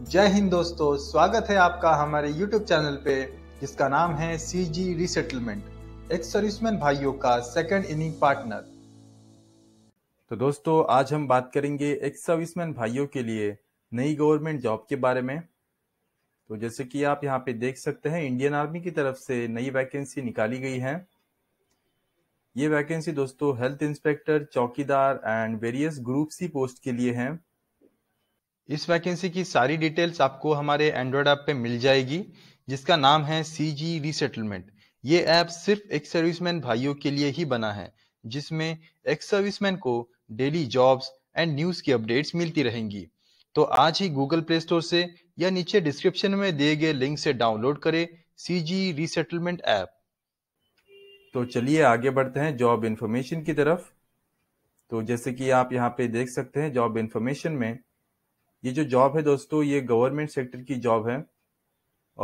जय हिंद दोस्तों स्वागत है आपका हमारे यूट्यूब चैनल पे जिसका नाम है C G resettlement ex serviceman भाइयों का सेकंड इनिंग पार्टनर तो दोस्तों आज हम बात करेंगे एक्स सर्विसमैन भाइयों के लिए नई गवर्नमेंट जॉब के बारे में तो जैसे कि आप यहाँ पे देख सकते हैं इंडियन आर्मी की तरफ से नई वैकेंसी निकाली गई है ये वैकेंसी दोस्तों हेल्थ इंस्पेक्टर चौकीदार and various group C post के लिए है इस वैकेंसी की सारी डिटेल्स आपको हमारे एंड्रॉयड ऐप पे मिल जाएगी जिसका नाम है सी जी रिसेटलमेंट ये ऐप सिर्फ एक्स सर्विसमैन भाइयों के लिए ही बना है जिसमें एक्स सर्विसमैन को डेली जॉब्स एंड न्यूज की अपडेट्स मिलती रहेंगी तो आज ही गूगल प्ले स्टोर से या नीचे डिस्क्रिप्शन में दिए गए लिंक से डाउनलोड करें सी जी रिसेटलमेंट ऐप तो चलिए आगे बढ़ते हैं जॉब इन्फॉर्मेशन की तरफ तो जैसे कि आप यहाँ पे देख सकते हैं जॉब इन्फॉर्मेशन में ये जो जॉब है दोस्तों ये गवर्नमेंट सेक्टर की जॉब है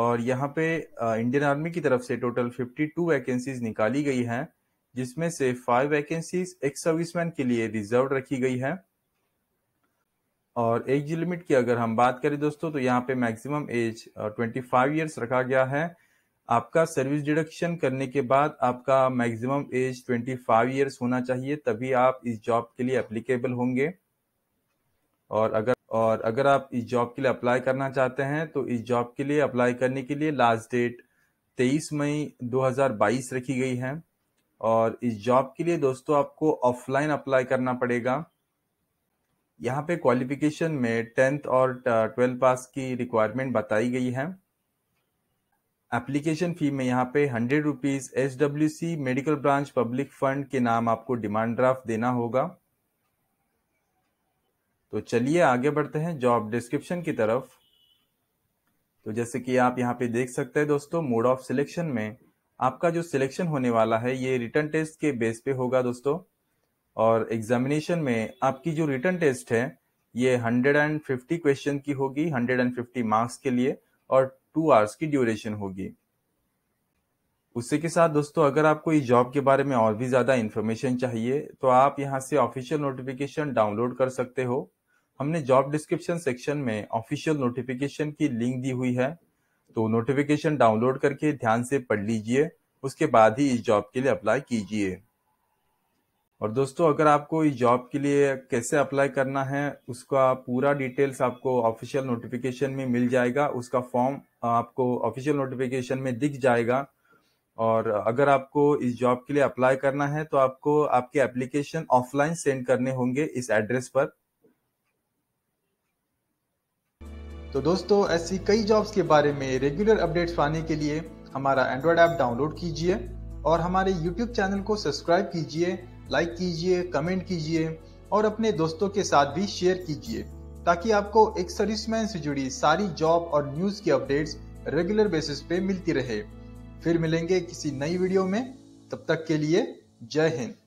और यहाँ पे इंडियन आर्मी की तरफ से टोटल 52 वैकेंसीज निकाली गई हैं जिसमें से फाइव वैकेंसीज एक सर्विसमैन के लिए रिजर्व रखी गई है और एज लिमिट की अगर हम बात करें दोस्तों तो यहाँ पे मैक्सिमम एज 25 ईयर्स रखा गया है आपका सर्विस डिडक्शन करने के बाद आपका मैक्सिमम एज 25 इयर्स होना चाहिए तभी आप इस जॉब के लिए एप्लीकेबल होंगे और अगर और अगर आप इस जॉब के लिए अप्लाई करना चाहते हैं तो इस जॉब के लिए अप्लाई करने के लिए लास्ट डेट 23 मई 2022 रखी गई है और इस जॉब के लिए दोस्तों आपको ऑफलाइन अप्लाई करना पड़ेगा यहाँ पे क्वालिफिकेशन में टेंथ और ट्वेल्थ पास की रिक्वायरमेंट बताई गई है एप्लीकेशन फ़ी में यहाँ पे hundred rupees H medical branch public fund के नाम आपको डिमांड ड्राफ्ट देना होगा तो चलिए आगे बढ़ते हैं जॉब डिस्क्रिप्शन की तरफ तो जैसे कि आप यहाँ पे देख सकते हैं दोस्तों मोड ऑफ सिलेक्शन में आपका जो सिलेक्शन होने वाला है ये रिटर्न टेस्ट के बेस पे होगा दोस्तों और एग्जामिनेशन में आपकी जो रिटर्न टेस्ट है ये 150 क्वेश्चन की होगी 150 मार्क्स के लिए और टू आवर्स की ड्यूरेशन होगी उसी के साथ दोस्तों अगर आपको इस जॉब के बारे में और भी ज़्यादा इन्फॉर्मेशन चाहिए तो आप यहाँ से ऑफिशियल नोटिफिकेशन डाउनलोड कर सकते हो हमने जॉब डिस्क्रिप्शन सेक्शन में ऑफिशियल नोटिफिकेशन की लिंक दी हुई है तो नोटिफिकेशन डाउनलोड करके ध्यान से पढ़ लीजिए उसके बाद ही इस जॉब के लिए अप्लाई कीजिए और दोस्तों अगर आपको इस जॉब के लिए कैसे अप्लाई करना है उसका पूरा डिटेल्स आपको ऑफिशियल नोटिफिकेशन में मिल जाएगा उसका फॉर्म आपको ऑफिशियल नोटिफिकेशन में दिख जाएगा और अगर आपको इस जॉब के लिए अप्लाई करना है तो आपको आपके एप्लीकेशन ऑफलाइन सेंड करने होंगे इस एड्रेस पर तो दोस्तों ऐसी कई जॉब्स के बारे में रेगुलर अपडेट्स पाने के लिए हमारा एंड्रॉयड ऐप डाउनलोड कीजिए और हमारे यूट्यूब चैनल को सब्सक्राइब कीजिए लाइक कीजिए कमेंट कीजिए और अपने दोस्तों के साथ भी शेयर कीजिए ताकि आपको एक सर्विसमैन से जुड़ी सारी जॉब और न्यूज़ की अपडेट्स रेगुलर बेसिस पे मिलती रहे फिर मिलेंगे किसी नई वीडियो में तब तक के लिए जय हिंद